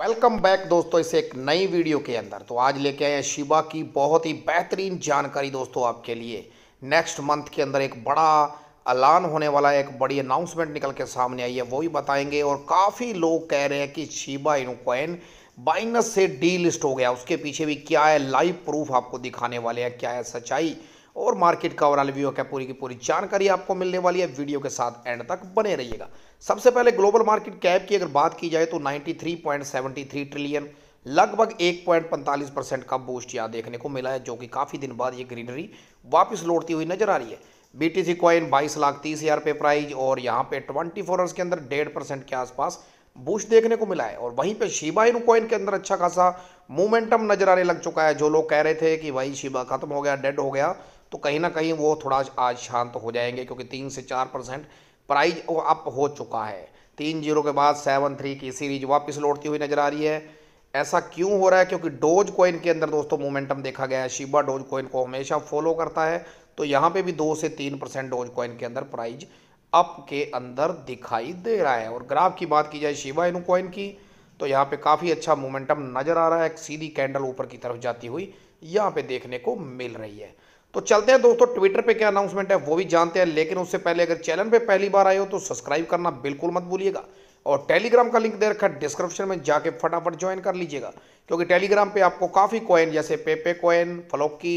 welcome back दोस्तों इस एक नई वीडियो के अंदर तो आज लेके आए हैं शिबा की बहुत ही बेहतरीन जानकारी दोस्तों आपके लिए नेक्स्ट मंथ के अंदर एक बड़ा ऐलान होने वाला है एक बड़ी अनाउंसमेंट निकल के सामने आई है वो ही बताएंगे और काफ़ी लोग कह रहे हैं कि शिबा इनू बाइनस से डीलिस्ट हो गया उसके पीछे भी क्या है लाइव प्रूफ आपको दिखाने वाले हैं क्या है सच्चाई और मार्केट का ओवरऑल व्यू क्या पूरी की पूरी जानकारी आपको मिलने वाली है वीडियो के साथ एंड तक बने रहिएगा सबसे पहले ग्लोबल मार्केट कैप की अगर बात की जाए तो 93.73 ट्रिलियन लगभग 1.45 परसेंट का बूस्ट यहाँ देखने को मिला है जो कि काफ़ी दिन बाद ये ग्रीनरी वापस लौटती हुई नजर आ रही है बी टी सी कॉइन बाईस लाख तीस हज़ार पे प्राइज और यहाँ पे 24 फोर आवर्स के अंदर डेढ़ परसेंट के आसपास बूस्ट देखने को मिला है और वहीं पे शिबा इन कॉइन के अंदर अच्छा खासा मोमेंटम नजर आने लग चुका है जो लोग कह रहे थे कि भाई शिबा खत्म हो गया डेड हो गया तो कहीं ना कहीं वो थोड़ा आज शांत तो हो जाएंगे क्योंकि तीन से चार परसेंट प्राइज वो अप हो चुका है तीन जीरो के बाद सेवन थ्री की सीरीज वापस लौटती हुई नज़र आ रही है ऐसा क्यों हो रहा है क्योंकि डोज कोइन के अंदर दोस्तों मोमेंटम देखा गया है शिबा डोज कोइन को हमेशा फॉलो करता है तो यहाँ पे भी दो से तीन परसेंट डोज कोइन के अंदर प्राइज अप के अंदर दिखाई दे रहा है और ग्राफ की बात की जाए शिबा इन कोइन की तो यहाँ पे काफ़ी अच्छा मोमेंटम नज़र आ रहा है एक सीधी कैंडल ऊपर की तरफ जाती हुई यहाँ पे देखने को मिल रही है तो चलते हैं दोस्तों ट्विटर पे क्या अनाउंसमेंट है वो भी जानते हैं लेकिन उससे पहले अगर चैनल पे पहली बार आए हो तो सब्सक्राइब करना बिल्कुल मत भूलिएगा और टेलीग्राम का लिंक दे रखा है डिस्क्रिप्शन में जाके फटाफट ज्वाइन कर लीजिएगा क्योंकि टेलीग्राम पे आपको काफ़ी कॉइन जैसे Pepe coin Floki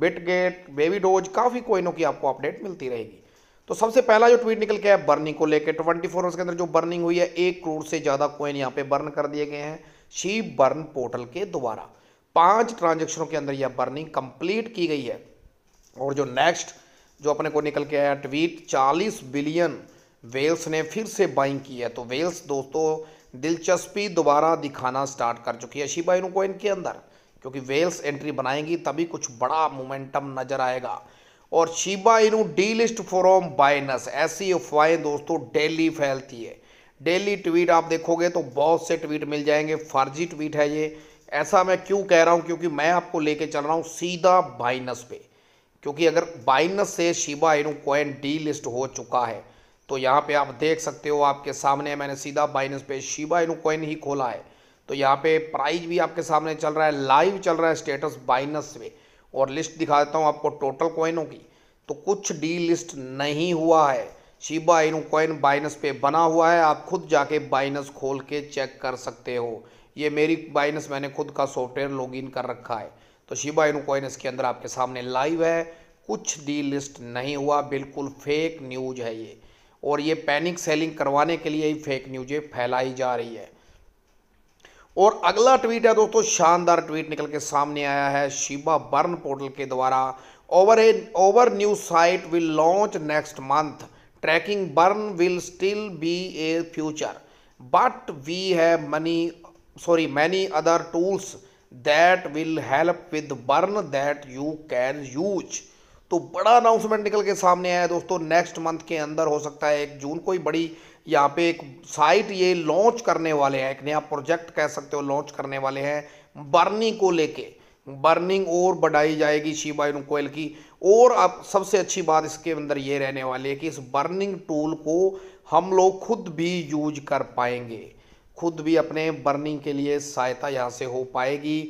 Bitget baby Doge काफ़ी कॉइनों की आपको अपडेट मिलती रहेगी तो सबसे पहला जो ट्वीट निकल के आया बर्निंग को लेकर ट्वेंटी फोर के अंदर जो बर्निंग हुई है एक करोड़ से ज़्यादा कॉइन यहाँ पे बर्न कर दिए गए हैं शी बर्न पोर्टल के द्वारा पांच ट्रांजेक्शनों के अंदर यह बर्निंग कंप्लीट की गई है और जो नेक्स्ट जो अपने को निकल के आया ट्वीट 40 बिलियन वेल्स ने फिर से बाइंग की है तो वेल्स दोस्तों दिलचस्पी दोबारा दिखाना स्टार्ट कर चुकी है शिबा इनको इनके अंदर क्योंकि वेल्स एंट्री बनाएंगी तभी कुछ बड़ा मोमेंटम नजर आएगा और Shiba Inu D list forum बाइनस ऐसी अफवाहें दोस्तों डेली फैलती है डेली ट्वीट आप देखोगे तो बहुत से ट्वीट मिल जाएंगे फर्जी ट्वीट है ये ऐसा मैं क्यों कह रहा हूँ क्योंकि मैं आपको लेके चल रहा हूँ सीधा बाइनस पे क्योंकि अगर बाइनस से Shiba Inu coin D list हो चुका है तो यहाँ पे आप देख सकते हो आपके सामने मैंने सीधा बाइनस पे शिबा इनू कॉइन ही खोला है तो यहाँ पे प्राइस भी आपके सामने चल रहा है लाइव चल रहा है स्टेटस बाइनस पे और लिस्ट दिखा देता हूँ आपको टोटल कॉइनों की तो कुछ डी लिस्ट नहीं हुआ है शिबा इनू कॉइन बाइनस पे बना हुआ है आप खुद जाके बाइनस खोल के चेक कर सकते हो ये मेरी बाइनस मैंने खुद का सॉफ्टवेयर लॉगिन कर रखा है तो शिबा इन कोइन इसके अंदर आपके सामने लाइव है कुछ डी लिस्ट नहीं हुआ बिल्कुल फेक न्यूज है ये और ये पैनिक सेलिंग करवाने के लिए ही फेक न्यूजें फैलाई जा रही है और अगला ट्वीट है दोस्तों शानदार ट्वीट निकल के सामने आया है शिबा बर्न पोर्टल के द्वारा over a over new site will launch next month tracking burn will still be a future but we have money sorry many other tools that will help with burn that you can use तो बड़ा announcement निकल के सामने आया दोस्तों next month के अंदर हो सकता है एक जून को ही बड़ी यहाँ पे एक साइट ये लॉन्च करने वाले हैं एक नया प्रोजेक्ट कह सकते हो लॉन्च करने वाले हैं बर्नी को लेके बर्निंग और बढ़ाई जाएगी शिवा कोयल की और अब सबसे अच्छी बात इसके अंदर ये रहने वाली है कि इस बर्निंग टूल को हम लोग खुद भी यूज कर पाएंगे खुद भी अपने बर्निंग के लिए सहायता यहाँ से हो पाएगी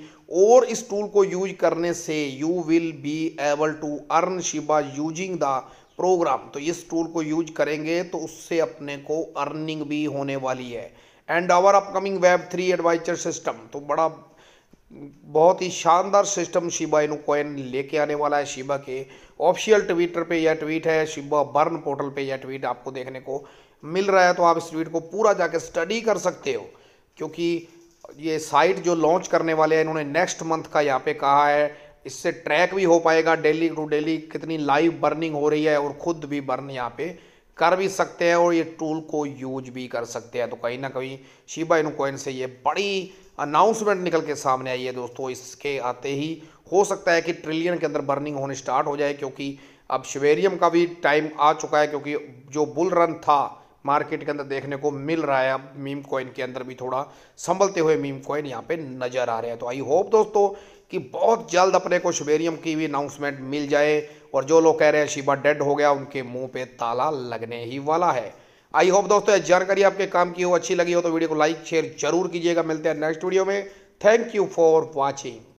और इस टूल को यूज करने से you will be able to earn Shiba using the program तो इस टूल को यूज करेंगे तो उससे अपने को अर्निंग भी होने वाली है and our upcoming web three adventure system तो बड़ा बहुत ही शानदार सिस्टम शिबा इनू कॉइन लेके आने वाला है शिबा के ऑफिशियल ट्विटर पे यह ट्वीट है शिबा बर्न पोर्टल पे यह ट्वीट आपको देखने को मिल रहा है तो आप इस ट्वीट को पूरा जाके स्टडी कर सकते हो क्योंकि ये साइट जो लॉन्च करने वाले हैं इन्होंने नेक्स्ट मंथ का यहाँ पे कहा है इससे ट्रैक भी हो पाएगा डेली टू डेली कितनी लाइव बर्निंग हो रही है और खुद भी बर्न यहाँ पे कर भी सकते हैं और ये टूल को यूज भी कर सकते हैं तो कहीं ना कहीं शिबा इनु कोइन से ये बड़ी अनाउंसमेंट निकल के सामने आई है दोस्तों इसके आते ही हो सकता है कि ट्रिलियन के अंदर बर्निंग होने स्टार्ट हो जाए क्योंकि अब शिवेरियम का भी टाइम आ चुका है क्योंकि जो बुल रन था मार्केट के अंदर देखने को मिल रहा है अब मीम कॉइन के अंदर भी थोड़ा संभलते हुए मीम कॉइन यहाँ पे नज़र आ रहे हैं तो आई होप दोस्तों कि बहुत जल्द अपने को शुबेरियम की भी अनाउंसमेंट मिल जाए और जो लोग कह रहे हैं शिबा डेड हो गया उनके मुंह पे ताला लगने ही वाला है आई होप दोस्तों जानकारी आपके काम की हो अच्छी लगी हो तो वीडियो को लाइक शेयर जरूर कीजिएगा मिलते हैं नेक्स्ट वीडियो में थैंक यू फॉर वॉचिंग